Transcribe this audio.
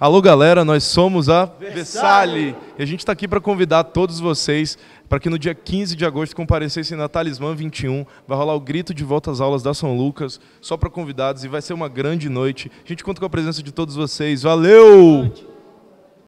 Alô, galera, nós somos a Versale e a gente está aqui para convidar todos vocês para que no dia 15 de agosto comparecessem na Talismã 21. Vai rolar o grito de volta às aulas da São Lucas, só para convidados, e vai ser uma grande noite. A gente conta com a presença de todos vocês. Valeu!